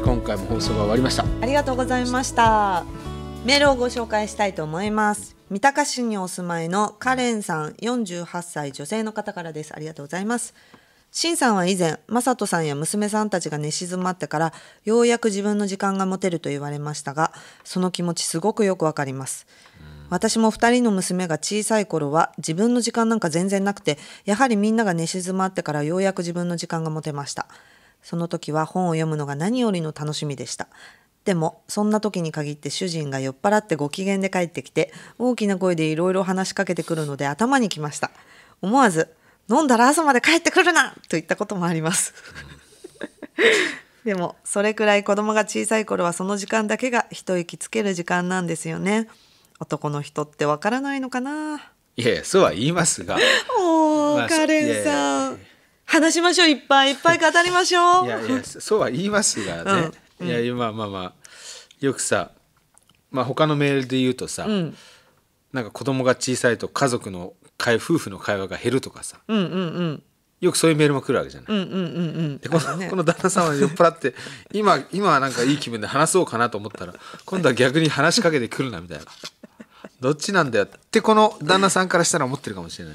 時今回も放送が終わりましたありがとうございましたメールをご紹介したいと思います三鷹市にお住まいのカレンさん48歳女性の方からですありがとうございますしんさんは以前、マサトさんや娘さんたちが寝静まってから、ようやく自分の時間が持てると言われましたが、その気持ちすごくよくわかります。私も2人の娘が小さい頃は自分の時間なんか全然なくて、やはりみんなが寝静まってからようやく自分の時間が持てました。その時は本を読むのが何よりの楽しみでした。でも、そんな時に限って主人が酔っ払ってご機嫌で帰ってきて、大きな声でいろいろ話しかけてくるので頭にきました。思わず、飲んだら朝まで帰ってくるなと言ったこともあります。でも、それくらい子供が小さい頃はその時間だけが一息つける時間なんですよね。男の人ってわからないのかないやそうは言いますが。お ー、まあ、カレンさん。話しましょういっぱいいっぱい語りましょういやいやそうは言いますがね、うんいや今まあまあよくさ、まあ、他のメールで言うとさ、うん、なんか子供が小さいと家族の会夫婦の会話が減るとかさ、うんうんうん、よくそういうメールも来るわけじゃない。でこの、ね、この旦那さんは酔っ払って今今はなんかいい気分で話そうかなと思ったら今度は逆に話しかけてくるなみたいなどっちなんだよってこの旦那さんからしたら思ってるかもしれない。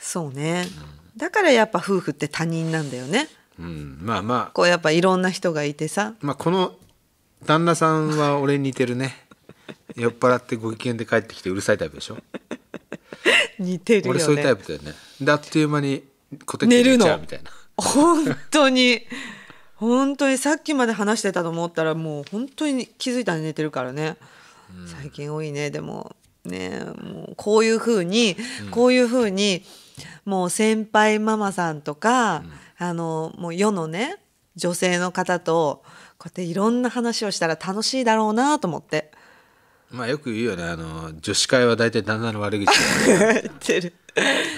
そうね、うんだからやっぱ夫婦って他人なんだよね。うん、まあまあこうやっぱいろんな人がいてさ、まあ、この旦那さんは俺に似てるね 酔っ払ってご機嫌で帰ってきてうるさいタイプでしょ似てる、ね、俺そういうタイプだよねであっという間にコテ寝るのみたいな本当に本当にさっきまで話してたと思ったらもう本当に気づいたら寝てるからね、うん、最近多いねでもねもうこういうふうに、こういうふうにもう先輩ママさんとか、うん、あのもう世のね女性の方とこうやっていろんな話をしたら楽しいだろうなと思って。まあよく言うよねあの女子会は大体旦那の悪口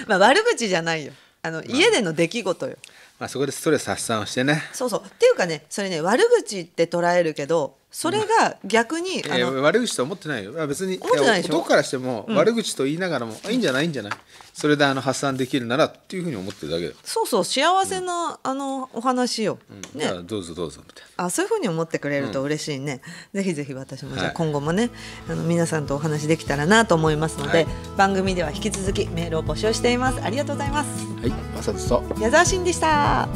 まあ悪口じゃないよあの、家での出来事よ、まあ、そこでストレス発散をしてねそうそうっていうかねそれね悪口って捉えるけどそれが逆に、うん、え悪口と思ってないよ別に男からしても悪口と言いながらも、うん、いいんじゃないんじゃないそれであの発散できるならっていうふうに思ってるだけだそうそう幸せな、うん、あのお話を、うん、ねどうぞどうぞみたいなあそういうふうに思ってくれると嬉しいね、うん、ぜひぜひ私もじゃ今後もね、はい、あの皆さんとお話できたらなと思いますので、はい、番組では引き続きメールを募集していますありがとうございますはい正人と矢沢慎でした